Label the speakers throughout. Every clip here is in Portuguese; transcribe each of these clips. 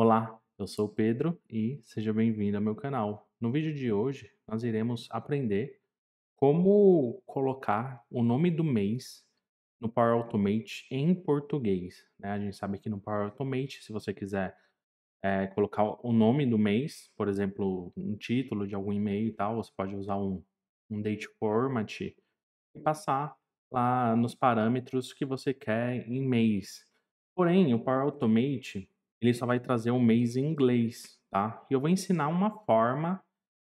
Speaker 1: Olá, eu sou o Pedro e seja bem-vindo ao meu canal. No vídeo de hoje, nós iremos aprender como colocar o nome do mês no Power Automate em português. Né? A gente sabe que no Power Automate, se você quiser é, colocar o nome do mês, por exemplo, um título de algum e-mail e tal, você pode usar um, um date format e passar lá nos parâmetros que você quer em mês. Porém, o Power Automate ele só vai trazer um mês em inglês, tá? E eu vou ensinar uma forma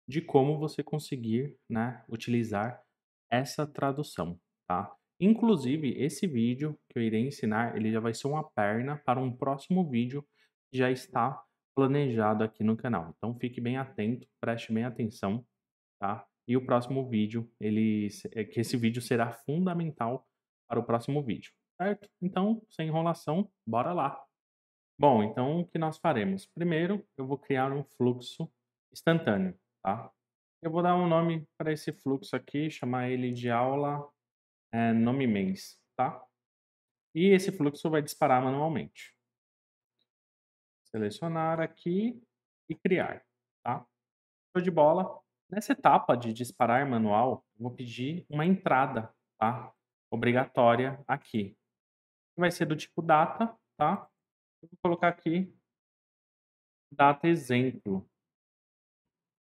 Speaker 1: de como você conseguir, né, utilizar essa tradução, tá? Inclusive, esse vídeo que eu irei ensinar, ele já vai ser uma perna para um próximo vídeo que já está planejado aqui no canal. Então, fique bem atento, preste bem atenção, tá? E o próximo vídeo, ele, é que esse vídeo será fundamental para o próximo vídeo, certo? Então, sem enrolação, bora lá! Bom, então o que nós faremos? Primeiro, eu vou criar um fluxo instantâneo, tá? Eu vou dar um nome para esse fluxo aqui, chamar ele de aula é, nome mês, tá? E esse fluxo vai disparar manualmente. Selecionar aqui e criar, tá? Show de bola. Nessa etapa de disparar manual, eu vou pedir uma entrada, tá? Obrigatória aqui. Vai ser do tipo data, tá? Vou colocar aqui data exemplo.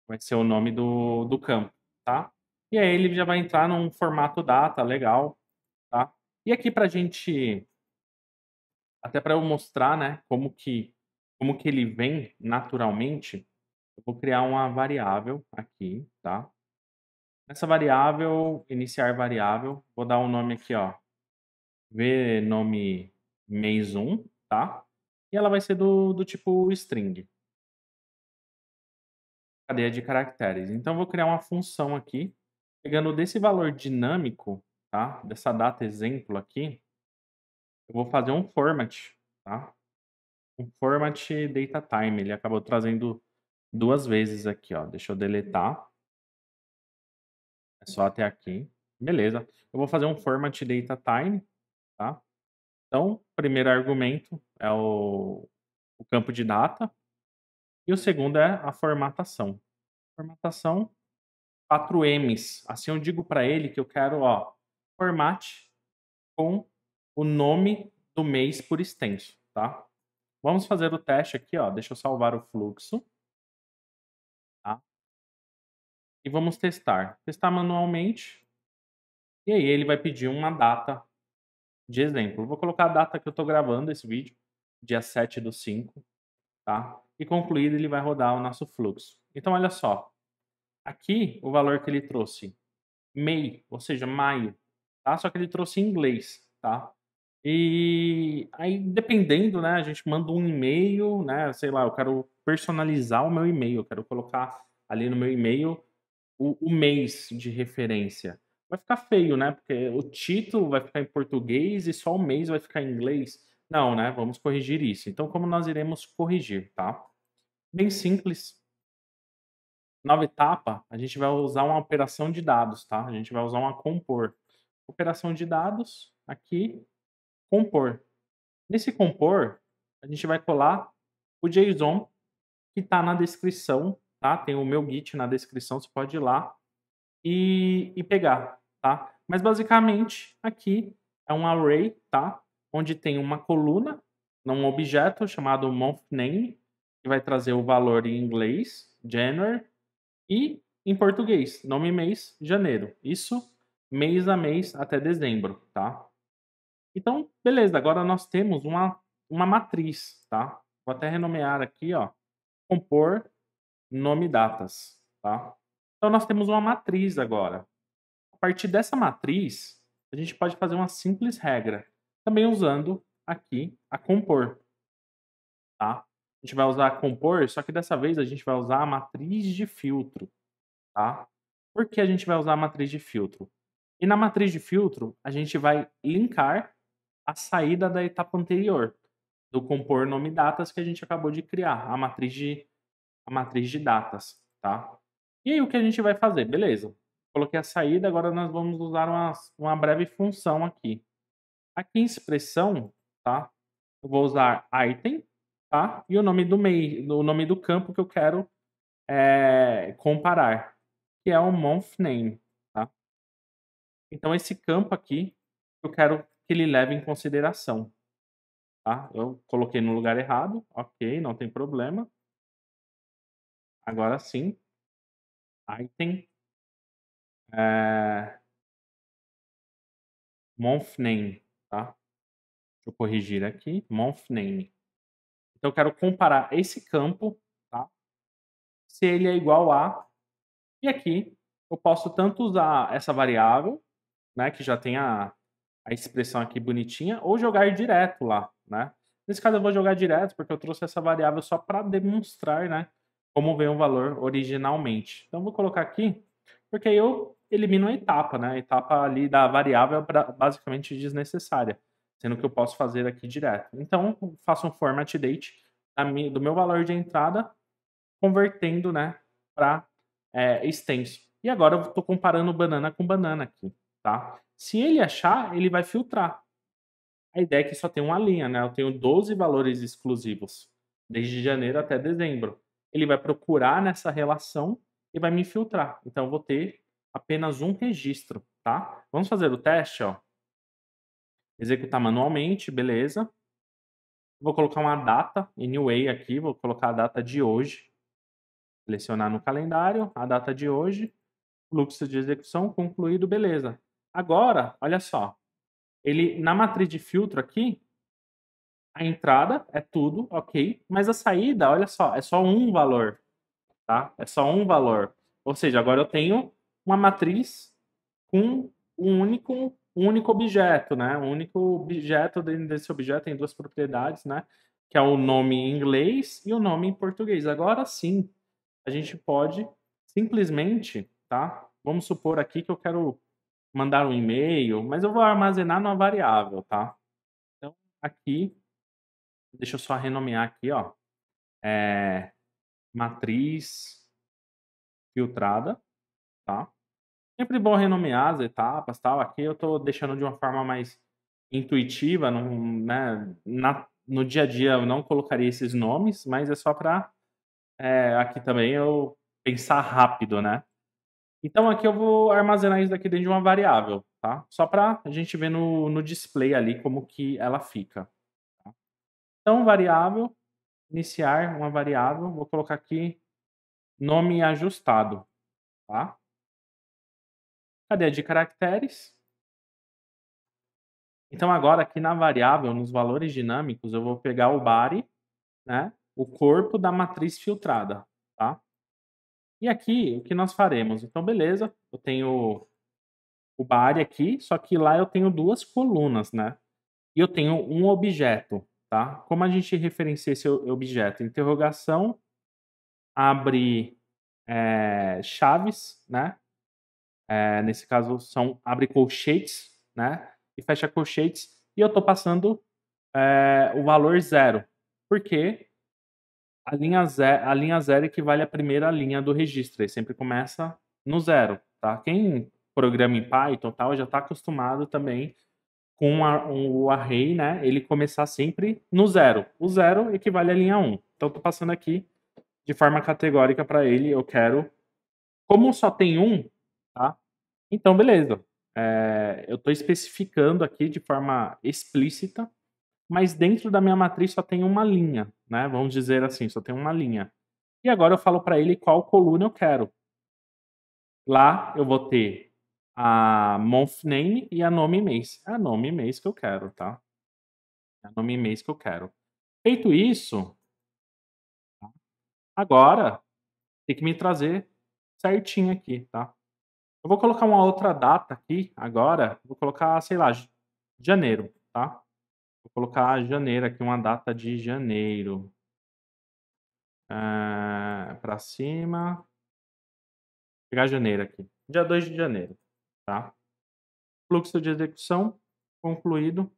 Speaker 1: Vai ser o nome do, do campo, tá? E aí ele já vai entrar num formato data, legal, tá? E aqui para gente, até para eu mostrar, né, como que, como que ele vem naturalmente, eu vou criar uma variável aqui, tá? Essa variável, iniciar variável, vou dar um nome aqui, ó, v nome mês 1, tá? E ela vai ser do, do tipo string. Cadeia de caracteres. Então, eu vou criar uma função aqui, pegando desse valor dinâmico, tá? Dessa data exemplo aqui, eu vou fazer um format, tá? Um format data time. Ele acabou trazendo duas vezes aqui, ó. Deixa eu deletar. É só até aqui. Beleza. Eu vou fazer um format data time então, o primeiro argumento é o, o campo de data e o segundo é a formatação. Formatação, 4 M's. Assim eu digo para ele que eu quero, ó, formate com o nome do mês por extenso, tá? Vamos fazer o teste aqui, ó. Deixa eu salvar o fluxo. Tá? E vamos testar. Testar manualmente. E aí ele vai pedir uma data de exemplo. Eu vou colocar a data que eu estou gravando esse vídeo, dia 7 do 5, tá? E concluído, ele vai rodar o nosso fluxo. Então, olha só. Aqui, o valor que ele trouxe, MEI, ou seja, maio, tá? Só que ele trouxe em inglês, tá? E aí, dependendo, né, a gente manda um e-mail, né, sei lá, eu quero personalizar o meu e-mail, eu quero colocar ali no meu e-mail o, o mês de referência vai ficar feio, né? Porque o título vai ficar em português e só o mês vai ficar em inglês. Não, né? Vamos corrigir isso. Então, como nós iremos corrigir, tá? Bem simples. Nova etapa, a gente vai usar uma operação de dados, tá? A gente vai usar uma compor. Operação de dados, aqui, compor. Nesse compor, a gente vai colar o JSON que está na descrição, tá? Tem o meu Git na descrição, você pode ir lá e, e pegar tá? Mas basicamente aqui é um array, tá? Onde tem uma coluna, um objeto chamado month name, que vai trazer o valor em inglês, January, e em português, nome mês, janeiro. Isso mês a mês até dezembro, tá? Então, beleza, agora nós temos uma, uma matriz, tá? Vou até renomear aqui, ó, compor nome datas, tá? Então nós temos uma matriz agora, partir dessa matriz, a gente pode fazer uma simples regra, também usando aqui a compor. Tá? A gente vai usar a compor, só que dessa vez a gente vai usar a matriz de filtro. Tá? Por que a gente vai usar a matriz de filtro? E na matriz de filtro, a gente vai linkar a saída da etapa anterior, do compor nome datas que a gente acabou de criar, a matriz de, a matriz de datas. Tá? E aí o que a gente vai fazer? Beleza, Coloquei a saída, agora nós vamos usar uma, uma breve função aqui. Aqui em expressão, tá? Eu vou usar item, tá? E o nome do meio, o nome do campo que eu quero é, comparar, que é o month name, tá? Então esse campo aqui eu quero que ele leve em consideração, tá? Eu coloquei no lugar errado, ok, não tem problema. Agora sim, item é... Monfname, tá? Deixa eu corrigir aqui. Monfname. Então, eu quero comparar esse campo, tá? Se ele é igual a... E aqui, eu posso tanto usar essa variável, né? Que já tem a, a expressão aqui bonitinha, ou jogar direto lá, né? Nesse caso, eu vou jogar direto, porque eu trouxe essa variável só para demonstrar, né? Como vem o valor originalmente. Então, eu vou colocar aqui, porque aí eu elimino a etapa, né? A etapa ali da variável basicamente desnecessária, sendo que eu posso fazer aqui direto. Então, faço um format date do meu valor de entrada, convertendo, né, para é, extenso. E agora eu estou comparando banana com banana aqui, tá? Se ele achar, ele vai filtrar. A ideia é que só tem uma linha, né? Eu tenho 12 valores exclusivos, desde janeiro até dezembro. Ele vai procurar nessa relação e vai me filtrar. Então, eu vou ter apenas um registro, tá? Vamos fazer o teste, ó. Executar manualmente, beleza. Vou colocar uma data, anyway, aqui, vou colocar a data de hoje. Selecionar no calendário a data de hoje. Fluxo de execução concluído, beleza. Agora, olha só. Ele, na matriz de filtro aqui, a entrada é tudo, ok. Mas a saída, olha só, é só um valor, tá? É só um valor. Ou seja, agora eu tenho uma matriz com um único, um único objeto, né? Um único objeto dentro desse objeto tem duas propriedades, né? Que é o nome em inglês e o nome em português. Agora sim, a gente pode simplesmente, tá? Vamos supor aqui que eu quero mandar um e-mail, mas eu vou armazenar numa variável, tá? Então, aqui, deixa eu só renomear aqui, ó. É, matriz filtrada, tá? Sempre bom renomear as etapas, tal. Aqui eu tô deixando de uma forma mais intuitiva, não, né? Na, no dia a dia eu não colocaria esses nomes, mas é só para é, aqui também eu pensar rápido, né? Então aqui eu vou armazenar isso daqui dentro de uma variável, tá? Só para a gente ver no, no display ali como que ela fica. Tá? Então variável, iniciar uma variável, vou colocar aqui nome ajustado, tá? cadeia de caracteres. Então agora aqui na variável, nos valores dinâmicos, eu vou pegar o body, né? O corpo da matriz filtrada, tá? E aqui o que nós faremos? Então beleza, eu tenho o body aqui, só que lá eu tenho duas colunas, né? E eu tenho um objeto, tá? Como a gente referencia esse objeto? Interrogação, abre é, chaves, né? É, nesse caso, são abre colchetes, né? E fecha colchetes. E eu estou passando é, o valor zero, porque a linha, zero, a linha zero equivale à primeira linha do registro, e sempre começa no zero, tá? Quem programa em Python tal já está acostumado também com a, um, o array, né? Ele começar sempre no zero. O zero equivale à linha 1. Um. Então, estou passando aqui de forma categórica para ele, eu quero... Como só tem um, então, beleza. É, eu estou especificando aqui de forma explícita, mas dentro da minha matriz só tem uma linha, né? Vamos dizer assim, só tem uma linha. E agora eu falo para ele qual coluna eu quero. Lá eu vou ter a month name e a nome mês. É a nome mês que eu quero, tá? É a nome mês que eu quero. Feito isso, agora tem que me trazer certinho aqui, tá? Eu vou colocar uma outra data aqui agora. Vou colocar, sei lá, janeiro, tá? Vou colocar janeiro aqui, uma data de janeiro. Uh, ah, para cima. Vou pegar janeiro aqui. Dia 2 de janeiro, tá? Fluxo de execução concluído.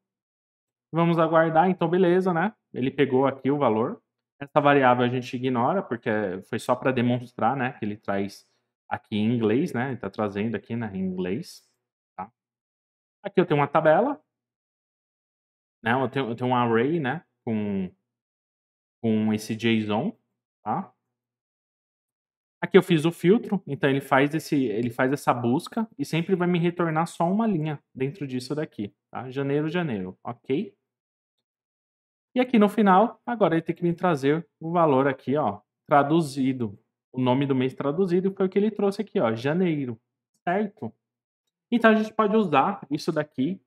Speaker 1: Vamos aguardar, então beleza, né? Ele pegou aqui o valor. Essa variável a gente ignora, porque foi só para demonstrar, né, que ele traz aqui em inglês, né? Está trazendo aqui né, em inglês. Tá? Aqui eu tenho uma tabela, né? Eu tenho, eu tenho um array, né? Com, com esse JSON, tá? Aqui eu fiz o filtro, então ele faz, esse, ele faz essa busca e sempre vai me retornar só uma linha dentro disso daqui, tá? Janeiro, janeiro, ok? E aqui no final, agora ele tem que me trazer o valor aqui, ó, traduzido, o nome do mês traduzido foi o que ele trouxe aqui, ó, janeiro, certo? Então a gente pode usar isso daqui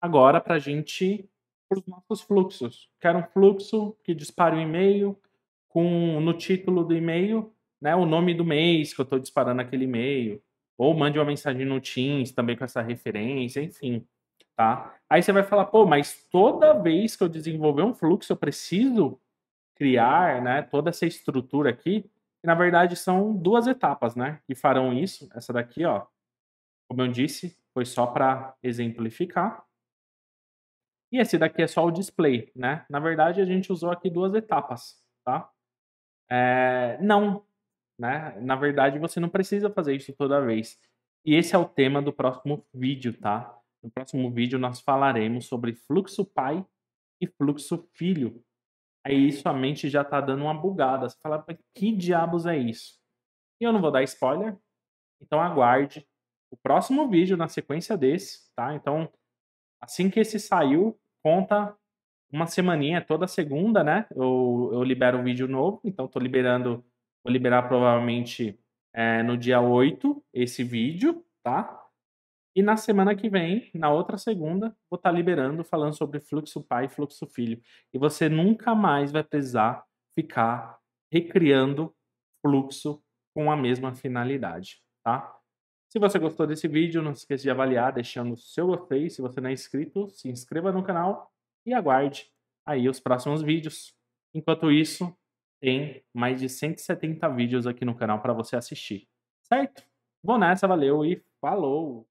Speaker 1: agora para a gente para os nossos fluxos. Quero um fluxo que dispare um e-mail com no título do e-mail, né, o nome do mês que eu estou disparando aquele e-mail, ou mande uma mensagem no Teams também com essa referência, enfim, tá? Aí você vai falar, pô, mas toda vez que eu desenvolver um fluxo eu preciso criar, né, toda essa estrutura aqui. E, na verdade, são duas etapas, né? Que farão isso. Essa daqui, ó, como eu disse, foi só para exemplificar. E esse daqui é só o display, né? Na verdade, a gente usou aqui duas etapas, tá? É, não, né? Na verdade, você não precisa fazer isso toda vez. E esse é o tema do próximo vídeo, tá? No próximo vídeo nós falaremos sobre fluxo pai e fluxo filho, aí sua mente já tá dando uma bugada. Você fala, que diabos é isso? E eu não vou dar spoiler, então aguarde o próximo vídeo na sequência desse, tá? Então, assim que esse saiu, conta uma semaninha, é toda segunda, né? Eu, eu libero um vídeo novo, então tô liberando, vou liberar provavelmente é, no dia 8 esse vídeo, tá? E na semana que vem, na outra segunda, vou estar tá liberando falando sobre fluxo pai e fluxo filho. E você nunca mais vai precisar ficar recriando fluxo com a mesma finalidade, tá? Se você gostou desse vídeo, não se esqueça de avaliar deixando o seu gostei. Se você não é inscrito, se inscreva no canal e aguarde aí os próximos vídeos. Enquanto isso, tem mais de 170 vídeos aqui no canal para você assistir, certo? Vou nessa, valeu e falou!